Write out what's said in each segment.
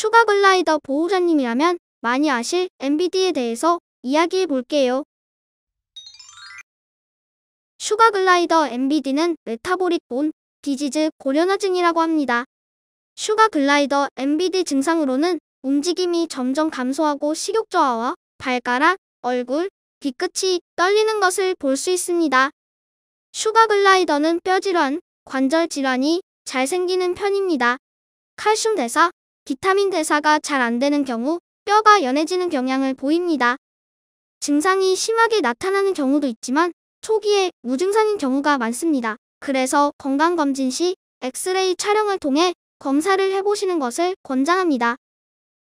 슈가 글라이더 보호자님이라면 많이 아실 MBD에 대해서 이야기해 볼게요. 슈가 글라이더 MBD는 메타보릭 본 디지즈 고려나증이라고 합니다. 슈가 글라이더 MBD 증상으로는 움직임이 점점 감소하고 식욕 저하와 발가락, 얼굴, 뒤끝이 떨리는 것을 볼 수 있습니다. 슈가 글라이더는 뼈질환, 관절 질환이 잘 생기는 편입니다. 칼슘 대사, 비타민 대사가 잘 안되는 경우 뼈가 연해지는 경향을 보입니다. 증상이 심하게 나타나는 경우도 있지만 초기에 무증상인 경우가 많습니다. 그래서 건강검진 시 엑스레이 촬영을 통해 검사를 해보시는 것을 권장합니다.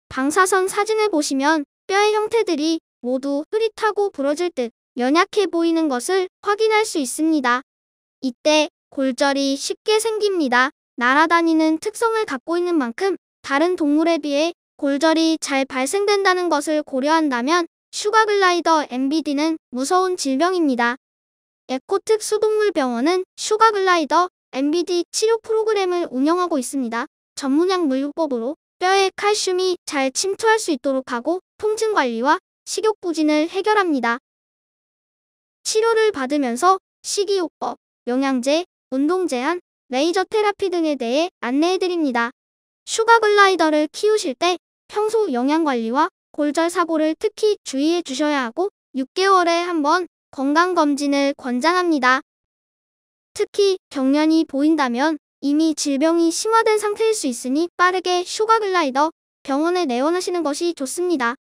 방사선 사진을 보시면 뼈의 형태들이 모두 흐릿하고 부러질 듯 연약해 보이는 것을 확인할 수 있습니다. 이때 골절이 쉽게 생깁니다. 날아다니는 특성을 갖고 있는 만큼 다른 동물에 비해 골절이 잘 발생된다는 것을 고려한다면 슈가글라이더 MBD는 무서운 질병입니다. 에코특 수동물병원은 슈가글라이더 MBD 치료 프로그램을 운영하고 있습니다. 전문약 물요법으로 뼈에 칼슘이 잘 침투할 수 있도록 하고 통증 관리와 식욕 부진을 해결합니다. 치료를 받으면서 식이요법, 영양제, 운동 제한, 레이저 테라피 등에 대해 안내해드립니다. 슈가 글라이더를 키우실 때 평소 영양관리와 골절 사고를 특히 주의해 주셔야 하고 6개월에 한번 건강검진을 권장합니다. 특히 경련이 보인다면 이미 질병이 심화된 상태일 수 있으니 빠르게 슈가 글라이더 병원에 내원하시는 것이 좋습니다.